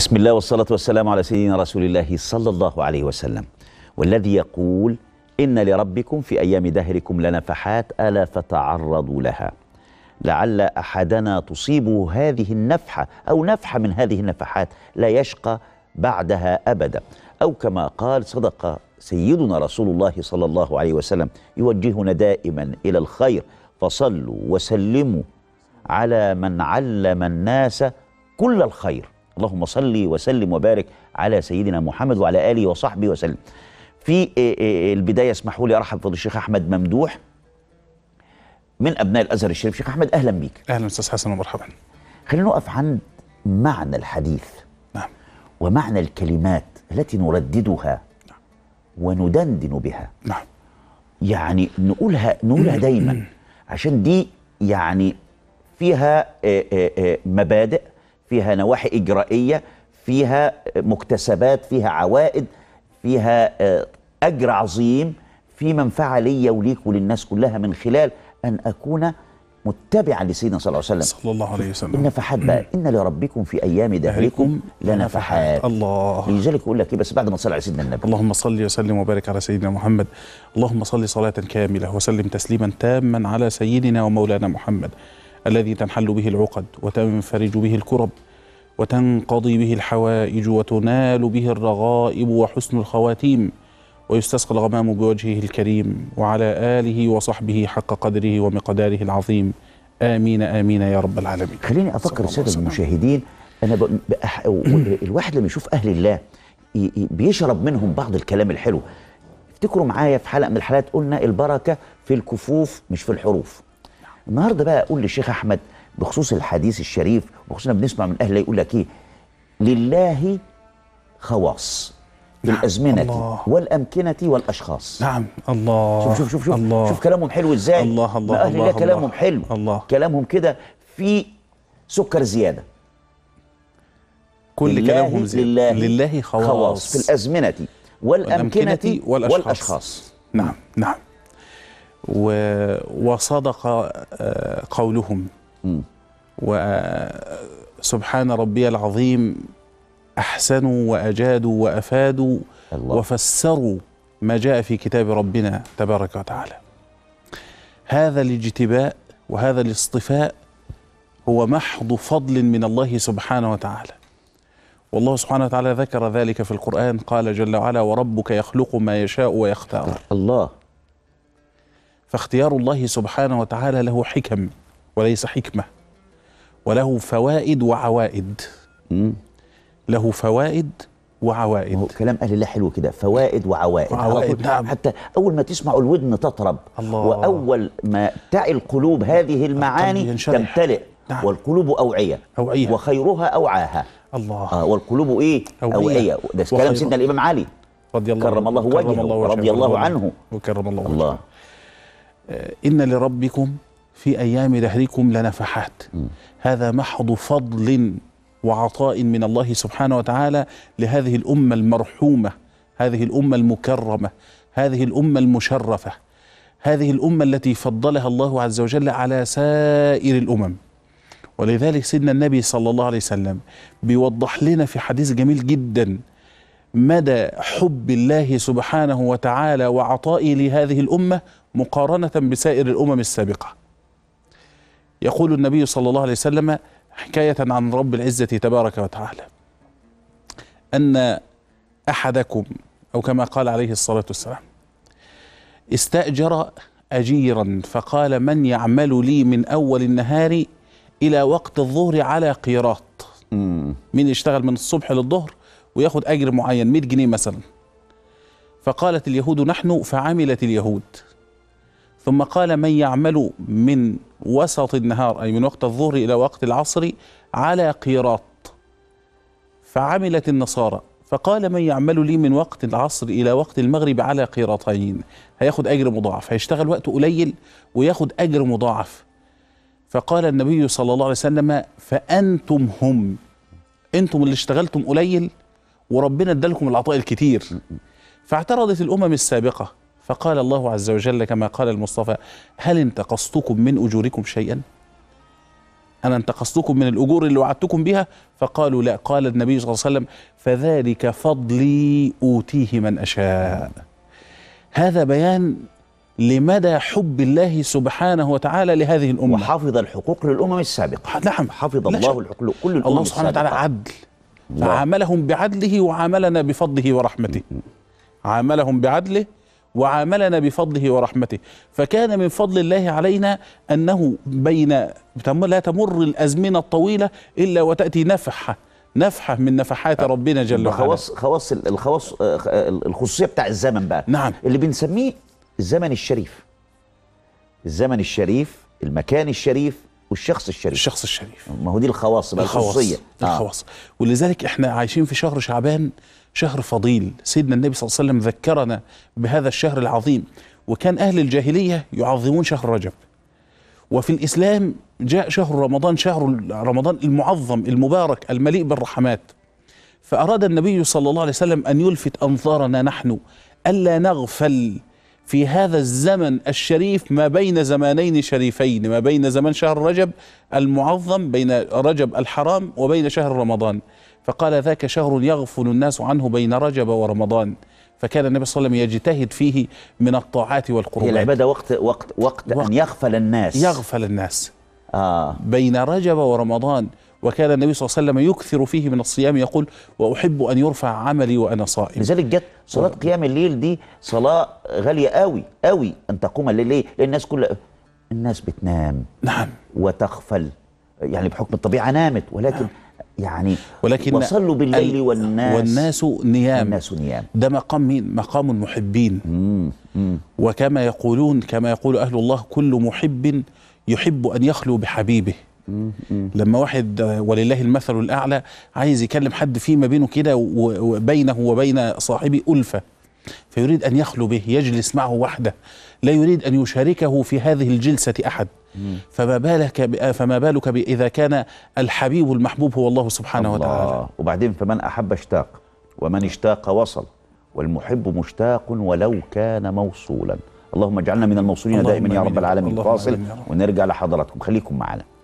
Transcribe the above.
بسم الله والصلاة والسلام على سيدنا رسول الله صلى الله عليه وسلم والذي يقول إن لربكم في أيام دهركم لنفحات ألا فتعرضوا لها لعل أحدنا تصيبه هذه النفحة أو نفحة من هذه النفحات لا يشقى بعدها أبدا أو كما قال صدق سيدنا رسول الله صلى الله عليه وسلم يوجهنا دائما إلى الخير فصلوا وسلموا على من علم الناس كل الخير اللهم صل وسلم وبارك على سيدنا محمد وعلى اله وصحبه وسلم في آه، آه، آه، البدايه اسمحوا لي ارحب بفضل الشيخ احمد ممدوح من ابناء الازهر الشريف شيخ احمد اهلا بيك اهلا استاذ حسن ومرحبا خلينا نقف عند معنى الحديث نعم ومعنى الكلمات التي نرددها نعم. وندندن بها نعم يعني نقولها نقولها دايما عشان دي يعني فيها مبادئ فيها نواحي إجرائية فيها مكتسبات فيها عوائد فيها آه، أجر عظيم في منفعة ليا وليك وللناس كلها من خلال أن أكون متبعا لسيدنا صلى الله عليه وسلم صلى الله عليه وسلم النفحات بقى ان لربكم في ايام دهركم لنفحات الله لذلك اقول لك ايه بس بعد ما صلى على سيدنا النبي اللهم صل وسلم وبارك على سيدنا محمد اللهم صل صلاه كامله وسلم تسليما تاما على سيدنا ومولانا محمد الذي تنحل به العقد وتنفرج به الكرب وتنقضي به الحوائج وتنال به الرغائب وحسن الخواتيم ويستسقى الغمام بوجهه الكريم وعلى آله وصحبه حق قدره ومقداره العظيم آمين آمين يا رب العالمين خليني أفكر السادة المشاهدين أنا ب... بأح... الواحد لما يشوف أهل الله ي... بيشرب منهم بعض الكلام الحلو افتكروا معايا في حلقة من الحلقات قلنا البركة في الكفوف مش في الحروف النهارده بقى اقول للشيخ احمد بخصوص الحديث الشريف وخصوصا بنسمع من اهل يقول لك ايه لله خواص نعم. الأزمنة والأمكنة والأشخاص نعم الله شوف شوف شوف شوف, الله. شوف كلامهم حلو إزاي الله الله الله, الله كلامهم الله. حلو الله. كلامهم كده في سكر زيادة كل لله كلامهم زيادة لله, لله خواص, خواص في الأزمنة والأمكنة, والأمكنة والأشخاص. والأشخاص نعم نعم وصدق آه، قولهم وسبحان آه، ربي العظيم أحسنوا وأجادوا وأفادوا الله. وفسروا ما جاء في كتاب ربنا تبارك وتعالى هذا الاجتباء وهذا الاصطفاء هو محض فضل من الله سبحانه وتعالى والله سبحانه وتعالى ذكر ذلك في القرآن قال جل وعلا وربك يخلق ما يشاء ويختار الله فاختيار الله سبحانه وتعالى له حكم وليس حكمه وله فوائد وعوائد مم. له فوائد وعوائد هو كلام اهل الله حلو كده فوائد وعوائد, وعوائد نعم. حتى اول ما تسمع الودن تطرب الله. واول ما تعي القلوب هذه المعاني تمتلئ نعم. والقلوب أوعية أوعية وخيرها أوعاها الله آه والقلوب إيه أوعية, أوعية. ده كلام سيدنا الإمام علي رضي الله كرم الله وجهه رضي الله عنه وكرم الله وجهه الله آه، إن لربكم في أيام دهركم لنفحات هذا محض فضل وعطاء من الله سبحانه وتعالى لهذه الأمة المرحومة هذه الأمة المكرمة هذه الأمة المشرفة هذه الأمة التي فضلها الله عز وجل على سائر الأمم ولذلك سيدنا النبي صلى الله عليه وسلم بيوضح لنا في حديث جميل جدا مدى حب الله سبحانه وتعالى وعطائه لهذه الأمة مقارنة بسائر الأمم السابقة يقول النبي صلى الله عليه وسلم حكاية عن رب العزة تبارك وتعالى أن أحدكم أو كما قال عليه الصلاة والسلام استأجر أجيرا فقال من يعمل لي من أول النهار إلى وقت الظهر على قيراط مين يشتغل من الصبح للظهر وياخذ أجر معين 100 جنيه مثلا فقالت اليهود نحن فعملت اليهود ثم قال من يعمل من وسط النهار أي من وقت الظهر إلى وقت العصر على قيراط فعملت النصارى فقال من يعمل لي من وقت العصر إلى وقت المغرب على قيراطين هياخد أجر مضاعف هيشتغل وقت قليل وياخد أجر مضاعف فقال النبي صلى الله عليه وسلم فأنتم هم أنتم اللي اشتغلتم قليل وربنا ادالكم العطاء الكتير فاعترضت الأمم السابقة فقال الله عز وجل كما قال المصطفى هل انتقصتكم من أجوركم شيئا أنا انتقصتكم من الأجور اللي وعدتكم بها فقالوا لا قال النبي صلى الله عليه وسلم فذلك فضلي أوتيه من أشاء هذا بيان لمدى حب الله سبحانه وتعالى لهذه الأمة وحفظ الحقوق للأمم السابقة نعم حفظ الله الحقوق كل الأمم الله سبحانه وتعالى عدل فعاملهم بعدله وعاملنا بفضله ورحمته عاملهم بعدله وعاملنا بفضله ورحمته فكان من فضل الله علينا أنه بين لا تمر الأزمنة الطويلة إلا وتأتي نفحة نفحة من نفحات آه. ربنا جل وعلا خواص خواص الخواص آه، آه، الخصوصية بتاع الزمن بقى نعم اللي بنسميه الزمن الشريف الزمن الشريف المكان الشريف والشخص الشريف الشخص الشريف ما هو دي الخواص بقى الخواص الخصوصية الخواص آه. ولذلك احنا عايشين في شهر شعبان شهر فضيل سيدنا النبي صلى الله عليه وسلم ذكرنا بهذا الشهر العظيم وكان أهل الجاهلية يعظمون شهر رجب وفي الإسلام جاء شهر رمضان شهر رمضان المعظم المبارك المليء بالرحمات فأراد النبي صلى الله عليه وسلم أن يلفت أنظارنا نحن ألا نغفل في هذا الزمن الشريف ما بين زمانين شريفين ما بين زمان شهر رجب المعظم بين رجب الحرام وبين شهر رمضان فقال ذاك شهر يغفل الناس عنه بين رجب ورمضان فكان النبي صلى الله عليه وسلم يجتهد فيه من الطاعات والقربات هي يعني العباده وقت وقت وقت, وقت ان يغفل الناس يغفل الناس آه بين رجب ورمضان وكان النبي صلى الله عليه وسلم يكثر فيه من الصيام يقول وأحب أن يرفع عملي وأنا صائم لذلك جت صلاة و... قيام الليل دي صلاة غالية قوي قوي أن تقوم الليل ليه؟ لأن الناس كلها الناس بتنام نعم وتغفل يعني بحكم الطبيعة نامت ولكن نعم. يعني ولكن وصلوا بالليل والناس والناس نيام الناس نيام ده مقام مين؟ مقام المحبين مم. مم. وكما يقولون كما يقول أهل الله كل محب يحب أن يخلو بحبيبه لما واحد ولله المثل الأعلى عايز يكلم حد فيما بينه كده وبينه وبين صاحبه ألفة فيريد أن يخلو به يجلس معه وحده لا يريد أن يشاركه في هذه الجلسة أحد فما بالك فما بالك إذا كان الحبيب المحبوب هو الله سبحانه الله وتعالى وبعدين فمن أحب اشتاق ومن اشتاق وصل والمحب مشتاق ولو كان موصولا اللهم اجعلنا من الموصولين دائما يا رب العالمين فاصل ونرجع لحضراتكم خليكم معنا